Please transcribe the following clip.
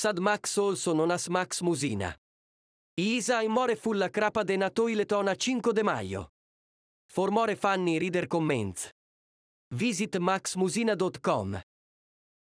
sad max also non as max musina. Isa more fulla crapa de natoile tona 5 de maio. For more fanni reader comments. Visit maxmusina.com.